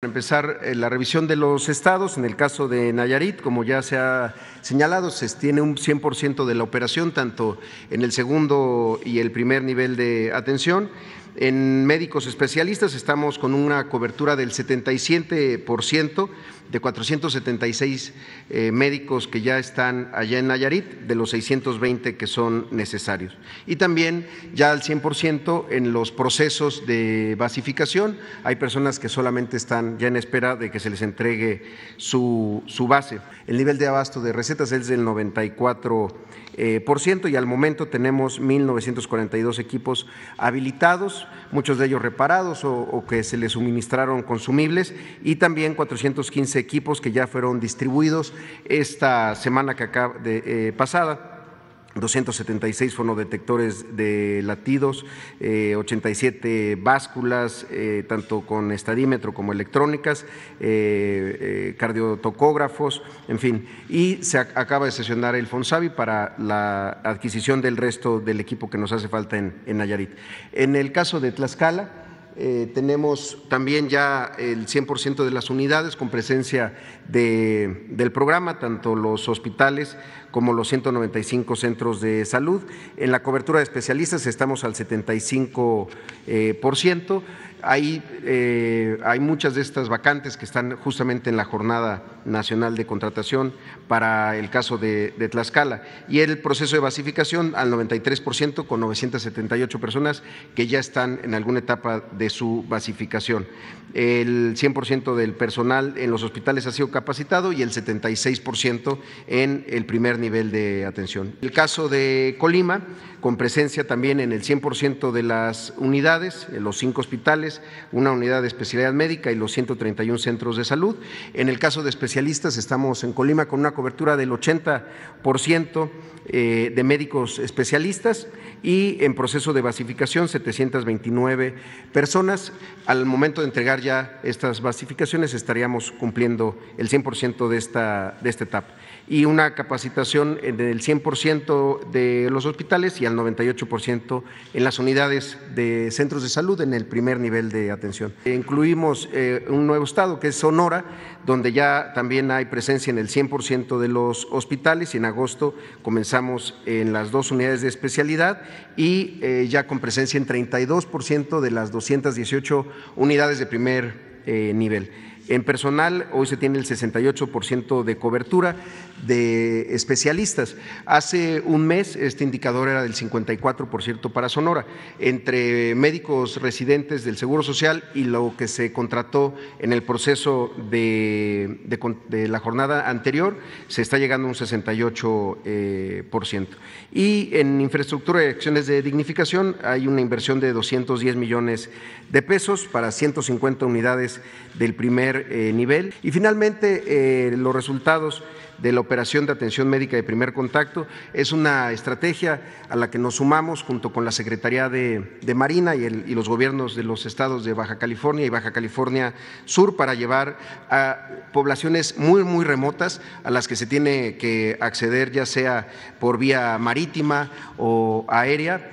Para empezar, eh, la revisión de los estados, en el caso de Nayarit, como ya se ha señalado, se tiene un 100% de la operación, tanto en el segundo y el primer nivel de atención. En médicos especialistas estamos con una cobertura del 77% de 476 eh, médicos que ya están allá en Nayarit, de los 620 que son necesarios. Y también ya al 100% en los procesos de basificación, hay personas que solamente están ya en espera de que se les entregue su, base. El nivel de abasto de recetas es del 94% eh, y al momento tenemos 1.942 equipos habilitados muchos de ellos reparados o, que se les suministraron consumibles, y también 415 equipos que ya fueron distribuidos esta semana que acaba de, eh, pasada. 276 fonodetectores de latidos, 87 eh, básculas, eh, tanto con estadímetro como electrónicas, eh, cardiotocógrafos, en fin. Y se acaba de sesionar el FONSAVI para la adquisición del resto del equipo que nos hace falta en, en Nayarit. En el caso de Tlaxcala, eh, tenemos también ya el 100% de las unidades con presencia de, del programa, tanto los hospitales como los 195 centros de salud. En la cobertura de especialistas estamos al 75%. Eh, por hay, eh, hay muchas de estas vacantes que están justamente en la Jornada Nacional de Contratación para el caso de, Tlaxcala. Y el proceso de basificación al 93% con 978 personas que ya están en alguna etapa de su basificación. El 100% del personal en los hospitales ha sido capacitado y el 76% en el primer nivel de atención. El caso de Colima, con presencia también en el 100% de las unidades, en los cinco hospitales una unidad de especialidad médica y los 131 centros de salud. En el caso de especialistas, estamos en Colima con una cobertura del 80% eh, de médicos especialistas y en proceso de basificación 729 personas. Al momento de entregar ya estas basificaciones estaríamos cumpliendo el 100% de esta, de esta etapa y una capacitación del 100% de los hospitales y al 98% en las unidades de centros de salud en el primer nivel de atención. Incluimos eh, un nuevo estado que es Sonora, donde ya también hay presencia en el 100% de los hospitales y en agosto comenzamos en las dos unidades de especialidad y eh, ya con presencia en 32% de las 218 unidades de primer eh, nivel. En personal, hoy se tiene el 68% de cobertura de especialistas. Hace un mes este indicador era del 54 por para Sonora. Entre médicos residentes del Seguro Social y lo que se contrató en el proceso de, la jornada anterior, se está llegando a un 68 eh, ciento. Y en infraestructura y acciones de dignificación hay una inversión de 210 millones de pesos para 150 unidades del primer eh, nivel. Y finalmente eh, los resultados de la operación de atención médica de primer contacto. Es una estrategia a la que nos sumamos junto con la Secretaría de, Marina y, los gobiernos de los estados de Baja California y Baja California Sur para llevar a poblaciones muy, muy remotas a las que se tiene que acceder ya sea por vía marítima o aérea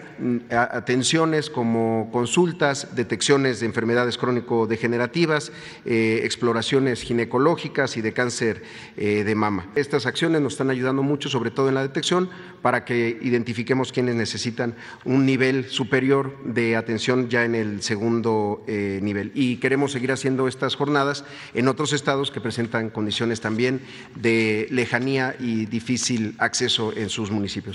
atenciones como consultas, detecciones de enfermedades crónico-degenerativas, eh, exploraciones ginecológicas y de cáncer eh, de mama. Estas acciones nos están ayudando mucho, sobre todo en la detección, para que identifiquemos quienes necesitan un nivel superior de atención ya en el segundo eh, nivel. Y queremos seguir haciendo estas jornadas en otros estados que presentan condiciones también de lejanía y difícil acceso en sus municipios.